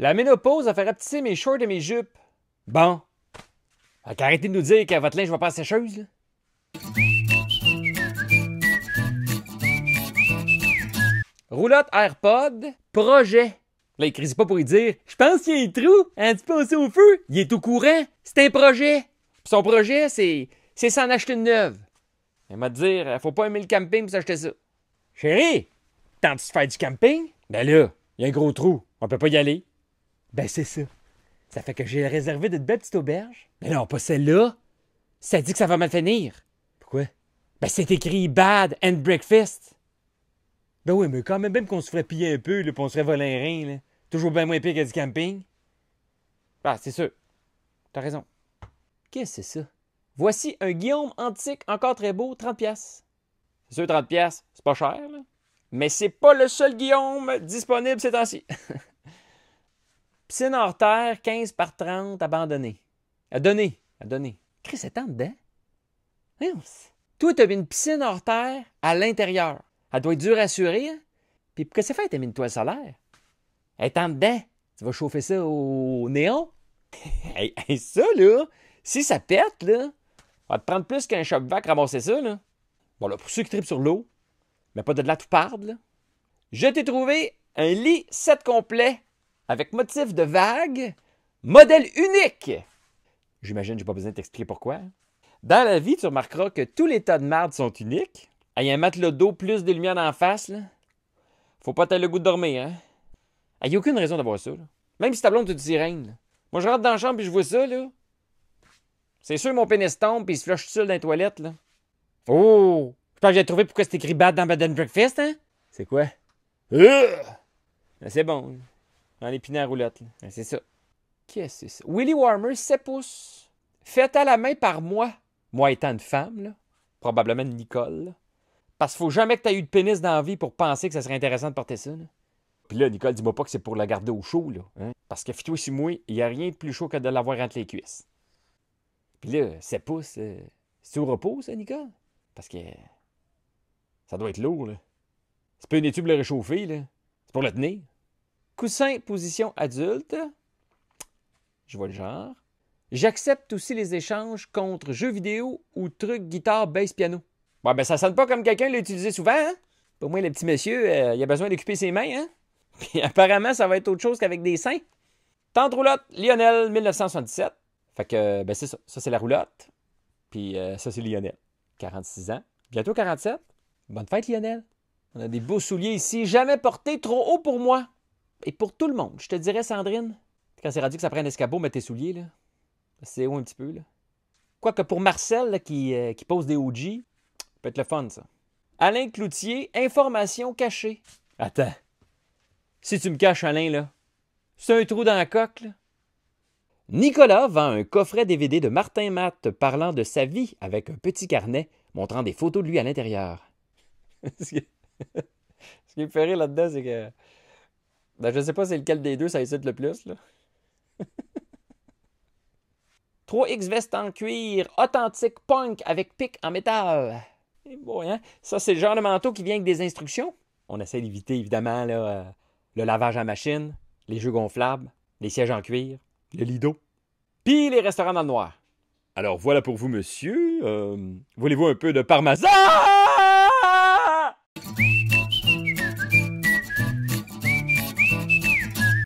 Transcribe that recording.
La ménopause a fait rapetisser mes shorts et mes jupes. Bon. arrêtez de nous dire qu'à votre linge va pas à sécheuse, là. Roulotte AirPod, projet. Là, il crise pas pour y dire Je pense qu'il y a un trou, un petit peu au feu, il est tout courant, c'est un projet. son projet, c'est c'est s'en acheter une neuve. Elle m'a dit Faut pas aimer le camping pour s'acheter ça. Chérie, tentes-tu de faire du camping Ben là, il y a un gros trou, on peut pas y aller. Ben, c'est ça. Ça fait que j'ai réservé de belles petites auberges. Mais ben non, pas celle-là. Ça dit que ça va mal finir. Pourquoi? Ben, c'est écrit bad and breakfast. Ben oui, mais quand même, même qu'on se ferait piller un peu, le pont serait se ferait voler un rein, Toujours bien moins pire que du camping. Ben, c'est sûr. T'as raison. Qu'est-ce que c'est ça? Voici un Guillaume antique, encore très beau, 30$. C'est sûr, 30$, c'est pas cher, Mais c'est pas le seul Guillaume disponible ces temps-ci. piscine hors terre, 15 par 30, abandonnée. À donner. a donné. Chris, c'est en dedans. Toi, t'as mis une piscine hors terre à l'intérieur. Elle doit être dure à assurer. Hein? Puis pourquoi c'est fait? T'as mis une toile solaire. Elle est dedans. Tu vas chauffer ça au néon. Et ça, là, si ça pète, là, on va te prendre plus qu'un choc vac ramasser ça, là. Bon, là, pour ceux qui tripent sur l'eau, mais pas de la tout parde, là. Je t'ai trouvé un lit 7 complet avec motif de vague, modèle unique. J'imagine que je n'ai pas besoin de t'expliquer pourquoi. Dans la vie, tu remarqueras que tous les tas de marde sont uniques. y a un matelot d'eau plus des lumières en face, là. Faut pas t'aller le goût de dormir, hein? Il n'y a aucune raison d'avoir ça, Même si ta blonde te dit reine, Moi, je rentre dans la chambre et je vois ça, là. C'est sûr, mon pénis tombe puis il se flush tout seul dans les toilettes, là. Oh! Je pense que j'ai trouvé pourquoi c'est écrit bad dans Bad Breakfast, hein? C'est quoi? c'est bon. En épinard roulette, ben, c'est ça. Qu'est-ce que c'est ça? Willy Warmer, 7 pouces. Fait à la main par moi. Moi étant une femme, là. Probablement Nicole. Parce qu'il faut jamais que tu aies eu de pénis dans la vie pour penser que ça serait intéressant de porter ça. Puis là, Nicole, dis-moi pas que c'est pour la garder au chaud, là. hein. Parce que, fit-toi sur moi, il n'y a rien de plus chaud que de l'avoir entre les cuisses. Puis là, 7 pouces, euh, c'est au repos, ça, Nicole? Parce que ça doit être lourd, là. C'est pas une étude le réchauffer, là. C'est pour le tenir. Coussin, position adulte. Je vois le genre. J'accepte aussi les échanges contre jeux vidéo ou trucs guitare, bass, piano. Bon, ben ça sonne pas comme quelqu'un l'a utilisé souvent, hein? moi, moins, les petits monsieur, euh, il a besoin d'occuper ses mains, hein? apparemment, ça va être autre chose qu'avec des seins. Tente roulotte, Lionel, 1977. Fait que, euh, ben c'est ça. c'est la roulotte. Puis euh, ça, c'est Lionel. 46 ans. Bientôt 47. Bonne fête, Lionel. On a des beaux souliers ici. Jamais portés trop haut pour moi et pour tout le monde. Je te dirais, Sandrine, quand c'est radieux que ça prenne un escabeau, mets tes souliers, là. C'est où, un petit peu, là. Quoique pour Marcel, qui, euh, qui, pose des OG, ça peut être le fun, ça. Alain Cloutier, information cachée. Attends. Si tu me caches, Alain, là, c'est un trou dans la coque, Nicolas vend un coffret DVD de Martin Matt parlant de sa vie avec un petit carnet montrant des photos de lui à l'intérieur. Ce qui me fait rire là-dedans, c'est que ben, je ne sais pas c'est lequel des deux ça excite le plus. 3X veste en cuir, authentique punk avec pic en métal. Et eh bon, hein? Ça, c'est le genre de manteau qui vient avec des instructions. On essaie d'éviter, évidemment, euh, le lavage à machine, les jeux gonflables, les sièges en cuir, le lido, puis les restaurants dans le noir. Alors voilà pour vous, monsieur. Euh, voulez-vous un peu de parmesan?